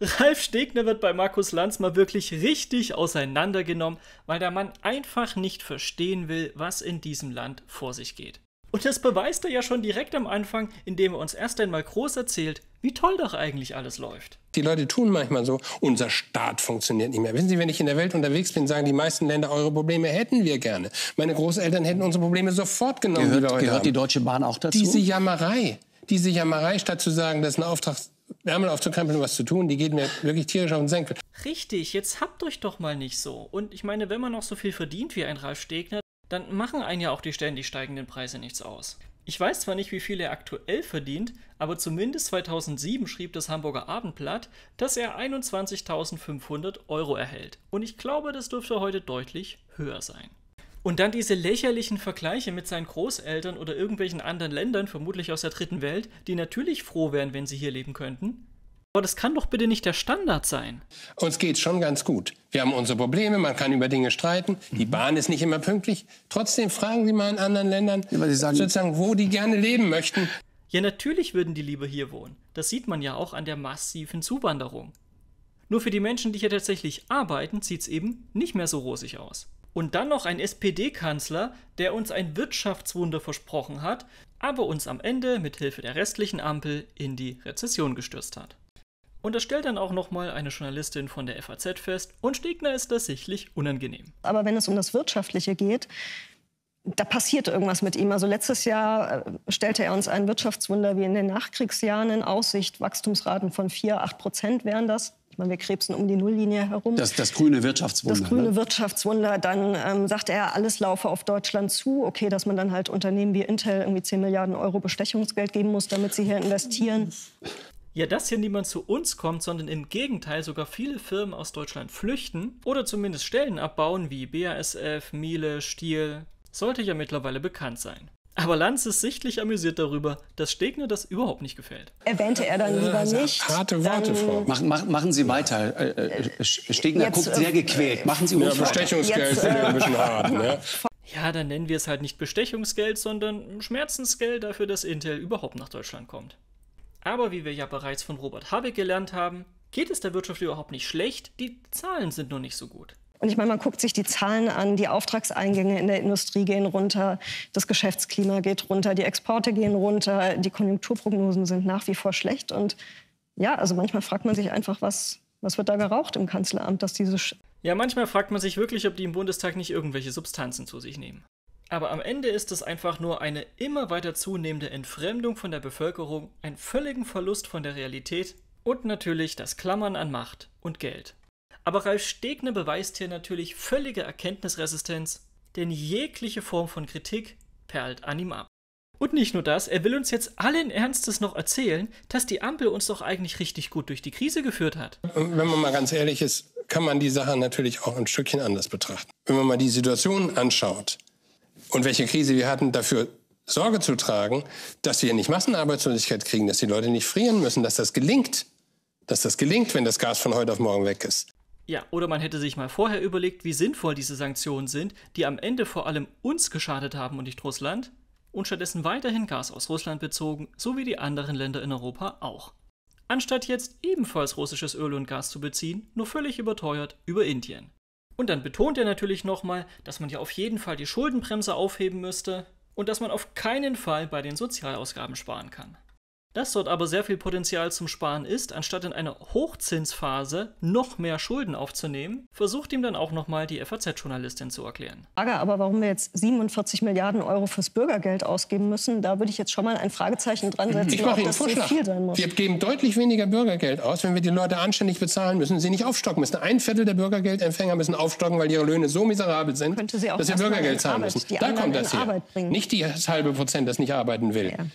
Ralf Stegner wird bei Markus Lanz mal wirklich richtig auseinandergenommen, weil der Mann einfach nicht verstehen will, was in diesem Land vor sich geht. Und das beweist er ja schon direkt am Anfang, indem er uns erst einmal groß erzählt, wie toll doch eigentlich alles läuft. Die Leute tun manchmal so, unser Staat funktioniert nicht mehr. Wissen Sie, wenn ich in der Welt unterwegs bin, sagen die meisten Länder, eure Probleme hätten wir gerne. Meine Großeltern hätten unsere Probleme sofort genommen. Gehört, die, gehört die Deutsche Bahn auch dazu? Diese Jammerei. Diese Jammerei, statt zu sagen, das ist ein Auftrag Ärmel aufzukrempeln, was zu tun, die geht mir wirklich tierisch auf den Senkel. Richtig, jetzt habt euch doch mal nicht so. Und ich meine, wenn man noch so viel verdient wie ein Ralf Stegner, dann machen einen ja auch die ständig steigenden Preise nichts aus. Ich weiß zwar nicht, wie viel er aktuell verdient, aber zumindest 2007 schrieb das Hamburger Abendblatt, dass er 21.500 Euro erhält. Und ich glaube, das dürfte heute deutlich höher sein. Und dann diese lächerlichen Vergleiche mit seinen Großeltern oder irgendwelchen anderen Ländern, vermutlich aus der dritten Welt, die natürlich froh wären, wenn sie hier leben könnten. Aber das kann doch bitte nicht der Standard sein. Uns geht's schon ganz gut. Wir haben unsere Probleme, man kann über Dinge streiten. Die mhm. Bahn ist nicht immer pünktlich. Trotzdem fragen Sie mal in anderen Ländern, ja, sagen, sozusagen, wo die gerne leben möchten. Ja, natürlich würden die lieber hier wohnen. Das sieht man ja auch an der massiven Zuwanderung. Nur für die Menschen, die hier tatsächlich arbeiten, sieht's eben nicht mehr so rosig aus und dann noch ein SPD-Kanzler, der uns ein Wirtschaftswunder versprochen hat, aber uns am Ende mit Hilfe der restlichen Ampel in die Rezession gestürzt hat. Und das stellt dann auch nochmal eine Journalistin von der FAZ fest und Stegner ist das sichtlich unangenehm. Aber wenn es um das Wirtschaftliche geht, da passiert irgendwas mit ihm. Also letztes Jahr äh, stellte er uns ein Wirtschaftswunder wie in den Nachkriegsjahren in Aussicht. Wachstumsraten von 4, 8 Prozent wären das. Ich wir krebsen um die Nulllinie herum. Das, das grüne Wirtschaftswunder. Das grüne ne? Wirtschaftswunder. Dann ähm, sagt er, alles laufe auf Deutschland zu. Okay, dass man dann halt Unternehmen wie Intel irgendwie 10 Milliarden Euro Bestechungsgeld geben muss, damit sie hier investieren. Ja, dass hier niemand zu uns kommt, sondern im Gegenteil sogar viele Firmen aus Deutschland flüchten oder zumindest Stellen abbauen wie BASF, Miele, Stiel, sollte ja mittlerweile bekannt sein. Aber Lanz ist sichtlich amüsiert darüber, dass Stegner das überhaupt nicht gefällt. Erwähnte er dann lieber äh, nicht. Harte Worte, Frau. Mach, mach, machen Sie weiter. Äh, äh Stegner jetzt, guckt äh, sehr gequält. Machen Sie ruhig ja, Bestechungsgeld jetzt, äh, ein bisschen hart. Ne? Ja, dann nennen wir es halt nicht Bestechungsgeld, sondern Schmerzensgeld dafür, dass Intel überhaupt nach Deutschland kommt. Aber wie wir ja bereits von Robert Habeck gelernt haben, geht es der Wirtschaft überhaupt nicht schlecht, die Zahlen sind nur nicht so gut. Und ich meine, man guckt sich die Zahlen an, die Auftragseingänge in der Industrie gehen runter, das Geschäftsklima geht runter, die Exporte gehen runter, die Konjunkturprognosen sind nach wie vor schlecht. Und ja, also manchmal fragt man sich einfach, was, was wird da geraucht im Kanzleramt, dass diese... Sch ja, manchmal fragt man sich wirklich, ob die im Bundestag nicht irgendwelche Substanzen zu sich nehmen. Aber am Ende ist es einfach nur eine immer weiter zunehmende Entfremdung von der Bevölkerung, einen völligen Verlust von der Realität und natürlich das Klammern an Macht und Geld. Aber Ralf Stegner beweist hier natürlich völlige Erkenntnisresistenz, denn jegliche Form von Kritik perlt an ihm ab. Und nicht nur das, er will uns jetzt allen Ernstes noch erzählen, dass die Ampel uns doch eigentlich richtig gut durch die Krise geführt hat. wenn man mal ganz ehrlich ist, kann man die Sache natürlich auch ein Stückchen anders betrachten. Wenn man mal die Situation anschaut und welche Krise wir hatten, dafür Sorge zu tragen, dass wir nicht Massenarbeitslosigkeit kriegen, dass die Leute nicht frieren müssen, dass das gelingt. Dass das gelingt, wenn das Gas von heute auf morgen weg ist. Ja, oder man hätte sich mal vorher überlegt, wie sinnvoll diese Sanktionen sind, die am Ende vor allem uns geschadet haben und nicht Russland, und stattdessen weiterhin Gas aus Russland bezogen, so wie die anderen Länder in Europa auch. Anstatt jetzt ebenfalls russisches Öl und Gas zu beziehen, nur völlig überteuert über Indien. Und dann betont er natürlich nochmal, dass man ja auf jeden Fall die Schuldenbremse aufheben müsste und dass man auf keinen Fall bei den Sozialausgaben sparen kann dass dort aber sehr viel Potenzial zum Sparen ist, anstatt in einer Hochzinsphase noch mehr Schulden aufzunehmen, versucht ihm dann auch nochmal die FAZ-Journalistin zu erklären. Aber warum wir jetzt 47 Milliarden Euro fürs Bürgergeld ausgeben müssen, da würde ich jetzt schon mal ein Fragezeichen dran setzen, ich mache ob das Vorschlag. viel sein muss. Wir geben deutlich weniger Bürgergeld aus, wenn wir die Leute anständig bezahlen müssen, sie nicht aufstocken müssen. Ein Viertel der Bürgergeldempfänger müssen aufstocken, weil ihre Löhne so miserabel sind, dass sie Bürgergeld zahlen Arbeit, müssen. Da kommt das her. Nicht die halbe Prozent, das nicht arbeiten will. Ja.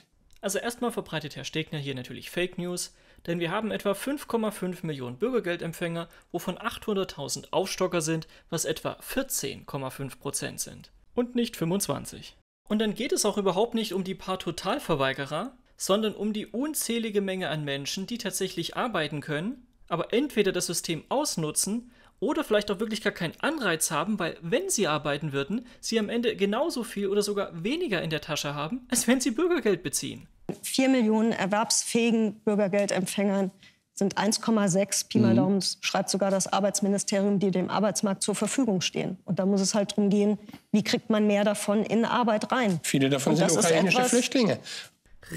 Also erstmal verbreitet Herr Stegner hier natürlich Fake News, denn wir haben etwa 5,5 Millionen Bürgergeldempfänger, wovon 800.000 Aufstocker sind, was etwa 14,5 Prozent sind. Und nicht 25. Und dann geht es auch überhaupt nicht um die paar Totalverweigerer, sondern um die unzählige Menge an Menschen, die tatsächlich arbeiten können, aber entweder das System ausnutzen oder vielleicht auch wirklich gar keinen Anreiz haben, weil wenn sie arbeiten würden, sie am Ende genauso viel oder sogar weniger in der Tasche haben, als wenn sie Bürgergeld beziehen. Vier Millionen erwerbsfähigen Bürgergeldempfängern sind 1,6 Pi mal mhm. Daumen, schreibt sogar das Arbeitsministerium, die dem Arbeitsmarkt zur Verfügung stehen. Und da muss es halt darum gehen, wie kriegt man mehr davon in Arbeit rein. Viele davon sind ukrainische Flüchtlinge.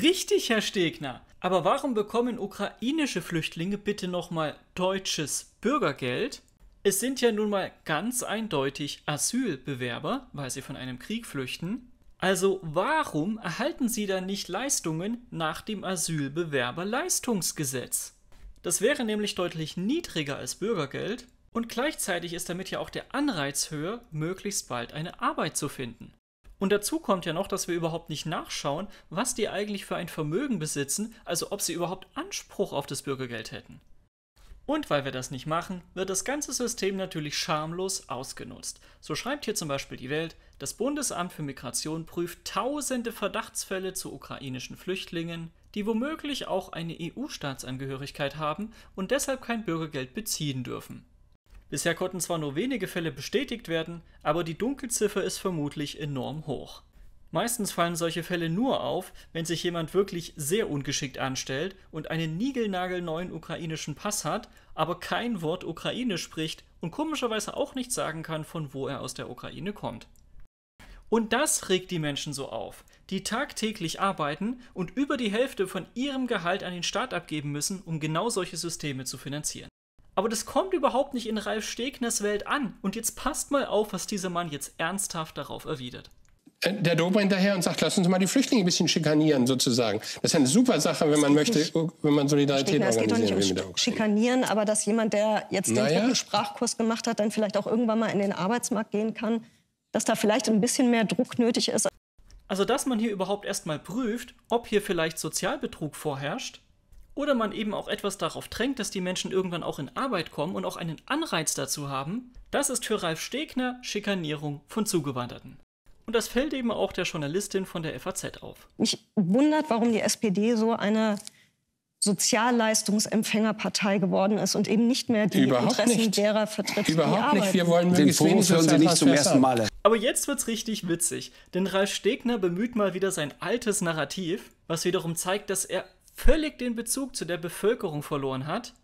Richtig, Herr Stegner. Aber warum bekommen ukrainische Flüchtlinge bitte nochmal deutsches Bürgergeld? Es sind ja nun mal ganz eindeutig Asylbewerber, weil sie von einem Krieg flüchten. Also warum erhalten sie dann nicht Leistungen nach dem Asylbewerberleistungsgesetz? Das wäre nämlich deutlich niedriger als Bürgergeld und gleichzeitig ist damit ja auch der Anreiz höher, möglichst bald eine Arbeit zu finden. Und dazu kommt ja noch, dass wir überhaupt nicht nachschauen, was die eigentlich für ein Vermögen besitzen, also ob sie überhaupt Anspruch auf das Bürgergeld hätten. Und weil wir das nicht machen, wird das ganze System natürlich schamlos ausgenutzt. So schreibt hier zum Beispiel die Welt, das Bundesamt für Migration prüft tausende Verdachtsfälle zu ukrainischen Flüchtlingen, die womöglich auch eine EU-Staatsangehörigkeit haben und deshalb kein Bürgergeld beziehen dürfen. Bisher konnten zwar nur wenige Fälle bestätigt werden, aber die Dunkelziffer ist vermutlich enorm hoch. Meistens fallen solche Fälle nur auf, wenn sich jemand wirklich sehr ungeschickt anstellt und einen niegelnagelneuen ukrainischen Pass hat, aber kein Wort Ukrainisch spricht und komischerweise auch nicht sagen kann, von wo er aus der Ukraine kommt. Und das regt die Menschen so auf, die tagtäglich arbeiten und über die Hälfte von ihrem Gehalt an den Staat abgeben müssen, um genau solche Systeme zu finanzieren. Aber das kommt überhaupt nicht in Ralf Stegners Welt an und jetzt passt mal auf, was dieser Mann jetzt ernsthaft darauf erwidert. Äh, der Dober hinterher und sagt, lass uns mal die Flüchtlinge ein bisschen schikanieren, sozusagen. Das ist eine super Sache, wenn man möchte, wenn man Solidarität Stegner, organisieren will. Es geht doch nicht um Schikanieren, aber dass jemand, der jetzt den naja. Sprachkurs gemacht hat, dann vielleicht auch irgendwann mal in den Arbeitsmarkt gehen kann, dass da vielleicht ein bisschen mehr Druck nötig ist. Also, dass man hier überhaupt erstmal prüft, ob hier vielleicht Sozialbetrug vorherrscht oder man eben auch etwas darauf drängt, dass die Menschen irgendwann auch in Arbeit kommen und auch einen Anreiz dazu haben, das ist für Ralf Stegner Schikanierung von Zugewanderten. Und das fällt eben auch der Journalistin von der FAZ auf. Mich wundert, warum die SPD so eine Sozialleistungsempfängerpartei geworden ist und eben nicht mehr die Überhaupt Interessen nicht. derer vertritt. Überhaupt nicht. Wir wollen den Fokus hören Sie nicht zum ersten Mal. Aber jetzt wird's richtig witzig, denn Ralf Stegner bemüht mal wieder sein altes Narrativ, was wiederum zeigt, dass er völlig den Bezug zu der Bevölkerung verloren hat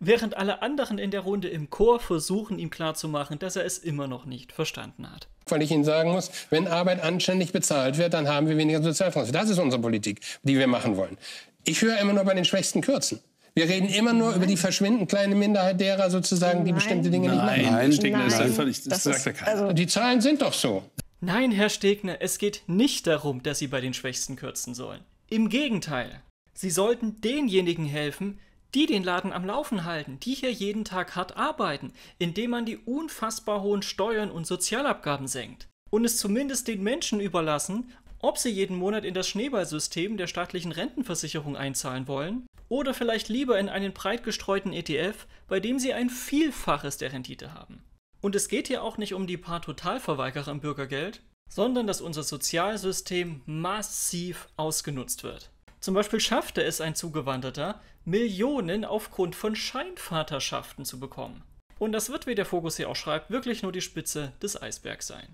während alle anderen in der Runde im Chor versuchen, ihm klarzumachen, dass er es immer noch nicht verstanden hat. Weil ich Ihnen sagen muss, wenn Arbeit anständig bezahlt wird, dann haben wir weniger Sozialfonds. Das ist unsere Politik, die wir machen wollen. Ich höre immer nur bei den Schwächsten kürzen. Wir reden immer nur Nein. über die verschwindend kleine Minderheit derer sozusagen, Nein. die bestimmte Dinge Nein. nicht machen. Nein, Stegner, Nein. Ist völlig, das, das sagt er keiner. Also die Zahlen sind doch so. Nein, Herr Stegner, es geht nicht darum, dass Sie bei den Schwächsten kürzen sollen. Im Gegenteil. Sie sollten denjenigen helfen, die den Laden am Laufen halten, die hier jeden Tag hart arbeiten, indem man die unfassbar hohen Steuern und Sozialabgaben senkt. Und es zumindest den Menschen überlassen, ob sie jeden Monat in das Schneeballsystem der staatlichen Rentenversicherung einzahlen wollen oder vielleicht lieber in einen breit gestreuten ETF, bei dem sie ein Vielfaches der Rendite haben. Und es geht hier auch nicht um die paar Totalverweigerer im Bürgergeld, sondern dass unser Sozialsystem massiv ausgenutzt wird. Zum Beispiel schaffte es ein Zugewanderter, Millionen aufgrund von Scheinvaterschaften zu bekommen. Und das wird, wie der Fokus hier auch schreibt, wirklich nur die Spitze des Eisbergs sein.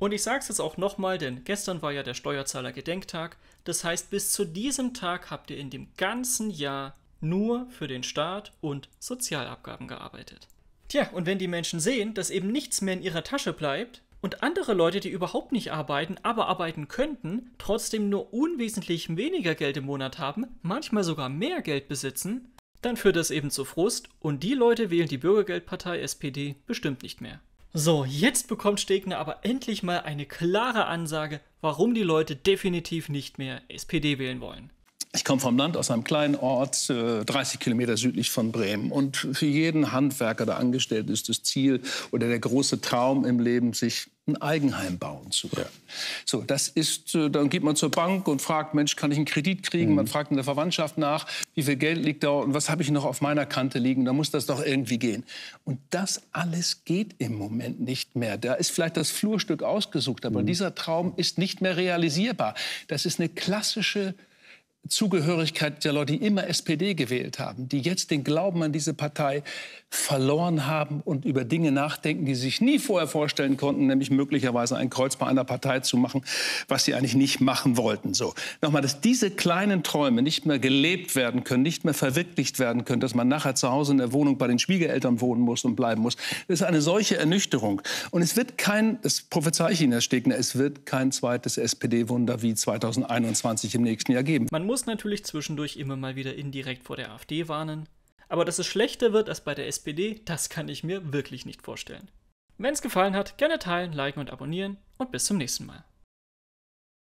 Und ich sage es jetzt auch nochmal, denn gestern war ja der Steuerzahler-Gedenktag. Das heißt, bis zu diesem Tag habt ihr in dem ganzen Jahr nur für den Staat und Sozialabgaben gearbeitet. Tja, und wenn die Menschen sehen, dass eben nichts mehr in ihrer Tasche bleibt, und andere Leute, die überhaupt nicht arbeiten, aber arbeiten könnten, trotzdem nur unwesentlich weniger Geld im Monat haben, manchmal sogar mehr Geld besitzen, dann führt das eben zu Frust und die Leute wählen die Bürgergeldpartei SPD bestimmt nicht mehr. So, jetzt bekommt Stegner aber endlich mal eine klare Ansage, warum die Leute definitiv nicht mehr SPD wählen wollen. Ich komme vom Land aus einem kleinen Ort, 30 äh, Kilometer südlich von Bremen. Und für jeden Handwerker der Angestellten ist das Ziel oder der große Traum im Leben, sich ein Eigenheim bauen zu können. Ja. So, das ist, äh, dann geht man zur Bank und fragt, Mensch, kann ich einen Kredit kriegen? Mhm. Man fragt in der Verwandtschaft nach, wie viel Geld liegt da und was habe ich noch auf meiner Kante liegen? Da muss das doch irgendwie gehen. Und das alles geht im Moment nicht mehr. Da ist vielleicht das Flurstück ausgesucht, aber mhm. dieser Traum ist nicht mehr realisierbar. Das ist eine klassische Zugehörigkeit der Leute, die immer SPD gewählt haben, die jetzt den Glauben an diese Partei verloren haben und über Dinge nachdenken, die sie sich nie vorher vorstellen konnten, nämlich möglicherweise ein Kreuz bei einer Partei zu machen, was sie eigentlich nicht machen wollten. So nochmal, dass diese kleinen Träume nicht mehr gelebt werden können, nicht mehr verwirklicht werden können, dass man nachher zu Hause in der Wohnung bei den Schwiegereltern wohnen muss und bleiben muss, das ist eine solche Ernüchterung. Und es wird kein, das prophezei ich Ihnen, Herr Stegner, es wird kein zweites SPD-Wunder wie 2021 im nächsten Jahr geben. Man muss muss natürlich zwischendurch immer mal wieder indirekt vor der AfD warnen. Aber dass es schlechter wird als bei der SPD, das kann ich mir wirklich nicht vorstellen. Wenn es gefallen hat, gerne teilen, liken und abonnieren und bis zum nächsten Mal.